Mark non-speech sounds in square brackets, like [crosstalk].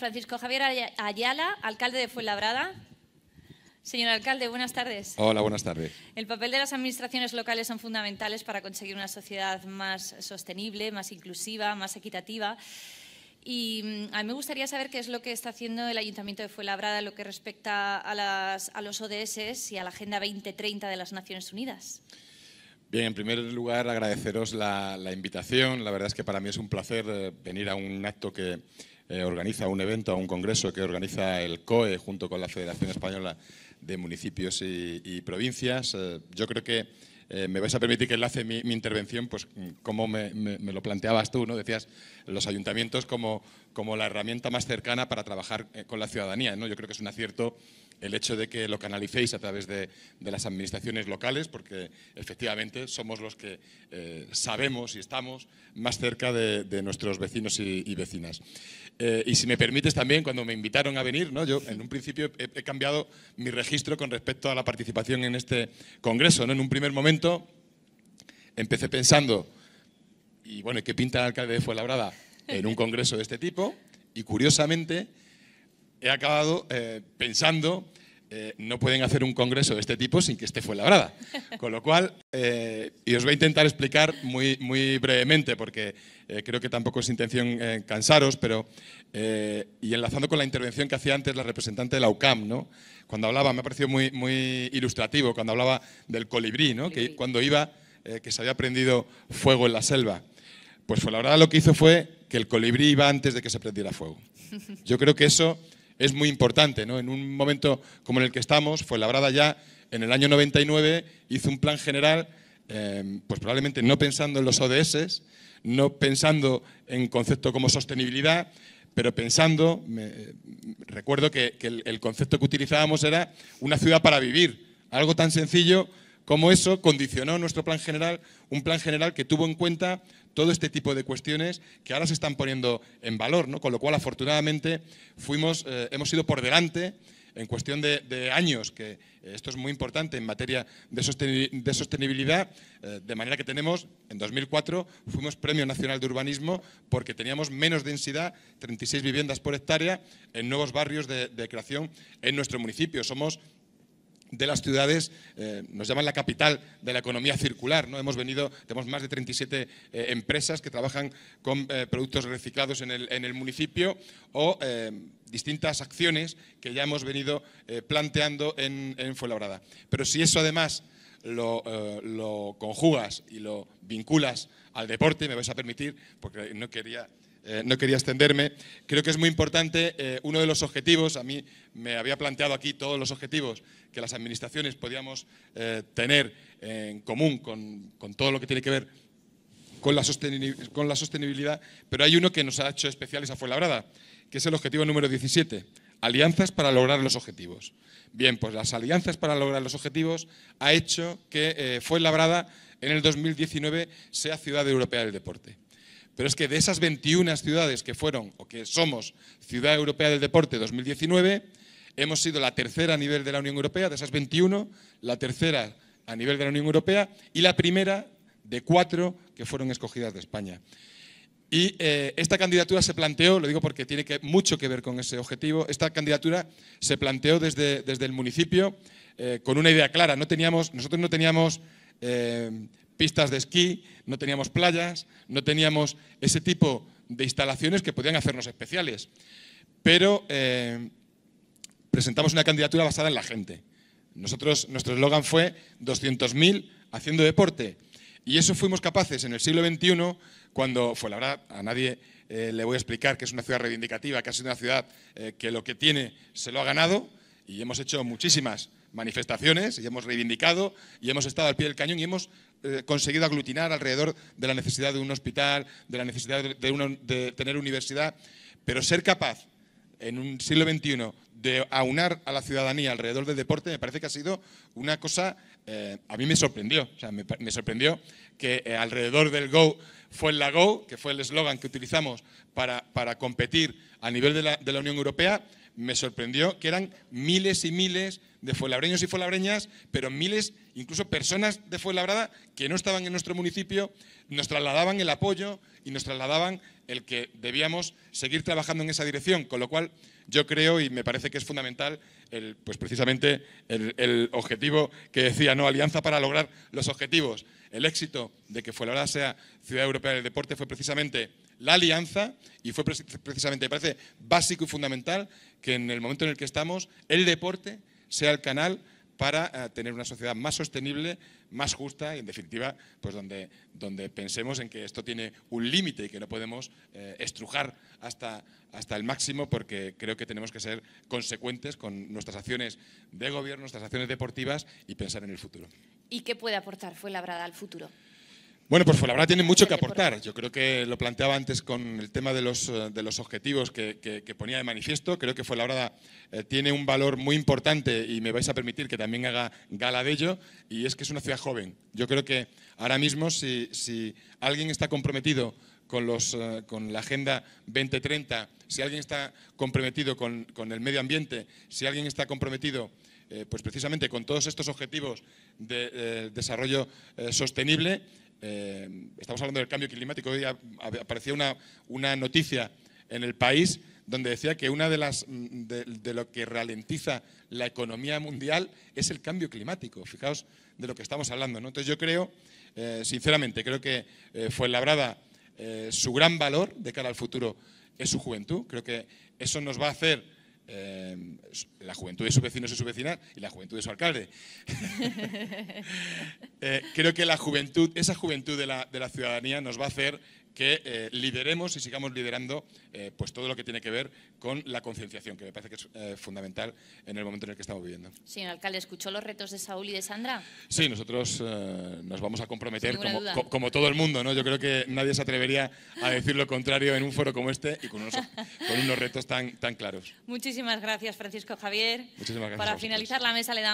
Francisco Javier Ayala, alcalde de Fuenlabrada. Señor alcalde, buenas tardes. Hola, buenas tardes. El papel de las administraciones locales son fundamentales para conseguir una sociedad más sostenible, más inclusiva, más equitativa. Y mm, a mí me gustaría saber qué es lo que está haciendo el Ayuntamiento de Fuenlabrada en lo que respecta a, a los ODS y a la Agenda 2030 de las Naciones Unidas. Bien, en primer lugar, agradeceros la, invitación. La verdad es que para mí es un placer eh, venir a un acto que eh, organiza, un evento, a un congreso que organiza el COE junto con la Federación Española de Municipios y, Provincias. Eh, yo creo que eh, me vais a permitir que enlace mi, intervención, pues como me, lo planteabas tú, ¿no? Decías los ayuntamientos como, como la herramienta más cercana para trabajar eh, con la ciudadanía, ¿no? Yo creo que es un acierto el hecho de que lo canalicéis a través de, las administraciones locales, porque efectivamente somos los que eh, sabemos y estamos más cerca de, nuestros vecinos y, vecinas. y si me permites también, cuando me invitaron a venir, ¿no? yo en un principio he, he cambiado mi registro con respecto a la participación en este congreso. ¿no? En un primer momento empecé pensando, y bueno, ¿qué pinta el alcalde de Fuenlabrada en un congreso de este tipo? Y curiosamente he acabado eh, pensando eh, no pueden hacer un congreso de este tipo sin que esté Fuenlabrada. [laughs] Con lo cual, eh, y os voy a intentar explicar muy, muy brevemente, porque eh, creo que tampoco es intención cansaros, pero, y enlazando con la intervención que hacía antes la representante de la UCAM, ¿no? cuando hablaba, me ha parecido muy, muy ilustrativo, cuando hablaba del colibrí, que cuando iba, que se había prendido fuego en la selva. Pues fue Fuenlabrada lo que hizo fue que el colibrí iba antes de que se prendiera fuego. [laughs] Yo creo que eso es muy importante. ¿no? En un momento como en el que estamos, fue Labrada ya en el año 99 hizo un plan general, eh, pues probablemente no pensando en los ODS, no pensando en concepto como sostenibilidad, pero pensando, eh, recuerdo que, el, concepto que utilizábamos era una ciudad para vivir, algo tan sencillo como eso condicionó nuestro plan general, un plan general que tuvo en cuenta todo este tipo de cuestiones que ahora se están poniendo en valor, ¿no? Con lo cual, afortunadamente, fuimos, eh, hemos ido por delante en cuestión de, años, que eh, esto es muy importante en materia de, sostenibilidad, eh, de manera que tenemos, en 2004 fuimos Premio Nacional de Urbanismo porque teníamos menos densidad, 36 viviendas por hectárea, en nuevos barrios de, de creación en nuestro municipio. Somos de las ciudades, eh, nos llaman la capital de la economía circular. ¿no? Hemos venido, tenemos más de 37 eh, empresas que trabajan con eh, productos reciclados en el, municipio o distintas acciones que ya hemos venido planteando en, en Fuenlabrada. Pero si eso además lo, lo conjugas y lo vinculas al deporte, me vais a permitir, porque no quería eh, no quería extenderme. Creo que es muy importante, eh, uno de los objetivos, a mí me había planteado aquí todos los objetivos que las administraciones podíamos eh, tener en común con, todo lo que tiene que ver con la, con la sostenibilidad, pero hay uno que nos ha hecho especiales a Fuenlabrada, que es el objetivo número 17, alianzas para lograr los objetivos. Bien, pues las alianzas para lograr los objetivos ha hecho que Fuenlabrada en el 2019 sea Ciudad Europea del Deporte. Pero es que de esas 21 ciudades que fueron o que somos Ciudad Europea del Deporte 2019, hemos sido la tercera a nivel de la Unión Europea, de esas 21, la tercera a nivel de la Unión Europea y la primera de cuatro que fueron escogidas de España. Y eh, esta candidatura se planteó, lo digo porque tiene mucho que ver con ese objetivo, esta candidatura se planteó desde, desde el municipio eh, con una idea clara. No teníamos, nosotros no teníamos eh, pistas de esquí, no teníamos playas, no teníamos ese tipo de instalaciones que podían hacernos especiales. Pero eh, presentamos una candidatura basada en la gente. Nosotros, nuestro eslogan fue 200.000 haciendo deporte. Y eso fuimos capaces en el siglo XXI, cuando fue la verdad, a nadie eh, le voy a explicar que es una ciudad reivindicativa, que ha sido una ciudad eh, que lo que tiene se lo ha ganado y hemos hecho muchísimas manifestaciones y hemos reivindicado y hemos estado al pie del cañón y hemos eh, conseguido aglutinar alrededor de la necesidad de un hospital, de la necesidad de, tener universidad, pero ser capaz en un siglo XXI de aunar a la ciudadanía alrededor del deporte me parece que ha sido una cosa, eh, a mí me sorprendió, me, sorprendió que eh, alrededor del Go fue la Go, que fue el eslogan que utilizamos para, competir a nivel de la, de la Unión Europea, me sorprendió que eran miles y miles de fuelabreños y fuelabreñas, pero miles, incluso personas de Fuenlabrada que no estaban en nuestro municipio, nos trasladaban el apoyo y nos trasladaban el que debíamos seguir trabajando en esa dirección, con lo cual yo creo y me parece que es fundamental el, pues precisamente el, objetivo que decía, ¿no? Alianza para lograr los objetivos. El éxito de que Fuenlabrada sea Ciudad Europea del Deporte fue precisamente la alianza y fue precisamente, me parece básico y fundamental que en el momento en el que estamos, el deporte sea el canal para eh, tener una sociedad más sostenible, más justa y, en definitiva, pues donde, pensemos en que esto tiene un límite y que no podemos eh, estrujar hasta, hasta el máximo porque creo que tenemos que ser consecuentes con nuestras acciones de gobierno, nuestras acciones deportivas y pensar en el futuro. ¿Y qué puede aportar fue labrada al futuro? Bueno, pues Fuenlabrada tiene mucho que aportar. Yo creo que lo planteaba antes con el tema de los, eh, objetivos que, ponía de manifiesto. Creo que Fuenlabrada eh, tiene un valor muy importante y me vais a permitir que también haga gala de ello, y es que es una ciudad joven. Yo creo que ahora mismo si, alguien está comprometido con, los, eh, con la Agenda 2030, si alguien está comprometido con, el medio ambiente, si alguien está comprometido pues precisamente con todos estos objetivos de desarrollo sostenible, eh, estamos hablando del cambio climático, hoy aparecía una, noticia en el país donde decía que una de las mm, de, lo que ralentiza la economía mundial es el cambio climático. Fijaos de lo que estamos hablando. Entonces yo creo, eh, sinceramente, creo que eh, fue labrada su gran valor de cara al futuro es su juventud. Creo que eso nos va a hacer Em, la juventud de sus vecinos y su vecina y la juventud de su alcalde. [laughs] Eh, creo que la juventud, esa juventud de la, de la ciudadanía nos va a hacer que eh, lideremos y sigamos liderando eh, pues todo lo que tiene que ver con la concienciación, que me parece que es eh, fundamental en el momento en el que estamos viviendo. Señor alcalde, ¿escuchó los retos de Saúl y de Sandra? Sí, nosotros nos vamos a comprometer como, todo el mundo, ¿no? Yo creo que nadie se atrevería a decir lo contrario en un foro como este y con unos, [laughs] con unos retos tan, tan claros. Muchísimas gracias, Francisco Javier. Muchísimas gracias. Para finalizar la mesa le damos